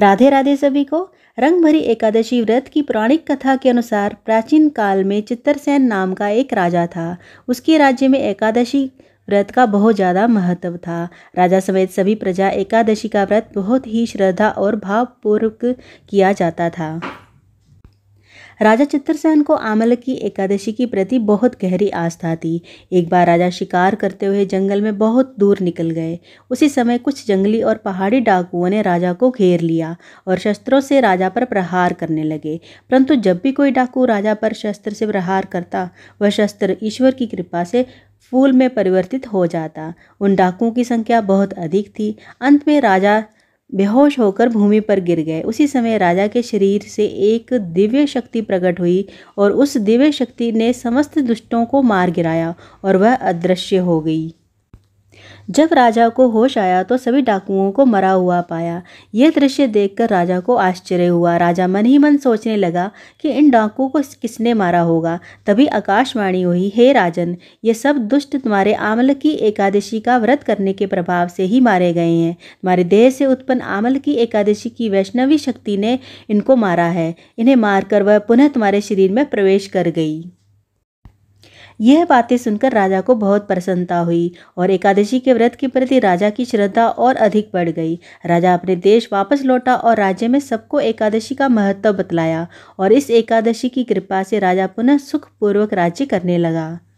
राधे राधे सभी को रंग भरी एकादशी व्रत की पौराणिक कथा के अनुसार प्राचीन काल में चित्तरसेन नाम का एक राजा था उसके राज्य में एकादशी व्रत का बहुत ज़्यादा महत्व था राजा समेत सभी प्रजा एकादशी का व्रत बहुत ही श्रद्धा और भावपूर्वक किया जाता था राजा चित्रसेन को आमल की एकादशी की प्रति बहुत गहरी आस्था थी एक बार राजा शिकार करते हुए जंगल में बहुत दूर निकल गए उसी समय कुछ जंगली और पहाड़ी डाकुओं ने राजा को घेर लिया और शस्त्रों से राजा पर प्रहार करने लगे परंतु जब भी कोई डाकू राजा पर शस्त्र से प्रहार करता वह शस्त्र ईश्वर की कृपा से फूल में परिवर्तित हो जाता उन डाकुओं की संख्या बहुत अधिक थी अंत में राजा बेहोश होकर भूमि पर गिर गए उसी समय राजा के शरीर से एक दिव्य शक्ति प्रकट हुई और उस दिव्य शक्ति ने समस्त दुष्टों को मार गिराया और वह अदृश्य हो गई जब राजा को होश आया तो सभी डाकुओं को मरा हुआ पाया यह दृश्य देखकर राजा को आश्चर्य हुआ राजा मन ही मन सोचने लगा कि इन डाकुओं को किसने मारा होगा तभी आकाशवाणी हुई हे राजन ये सब दुष्ट तुम्हारे आमल की एकादशी का व्रत करने के प्रभाव से ही मारे गए हैं तुम्हारे देह से उत्पन्न आमल की एकादशी की वैष्णवी शक्ति ने इनको मारा है इन्हें मारकर वह पुनः तुम्हारे शरीर में प्रवेश कर गई यह बातें सुनकर राजा को बहुत प्रसन्नता हुई और एकादशी के व्रत के प्रति राजा की श्रद्धा और अधिक बढ़ गई राजा अपने देश वापस लौटा और राज्य में सबको एकादशी का महत्व बतलाया और इस एकादशी की कृपा से राजा पुनः सुखपूर्वक राज्य करने लगा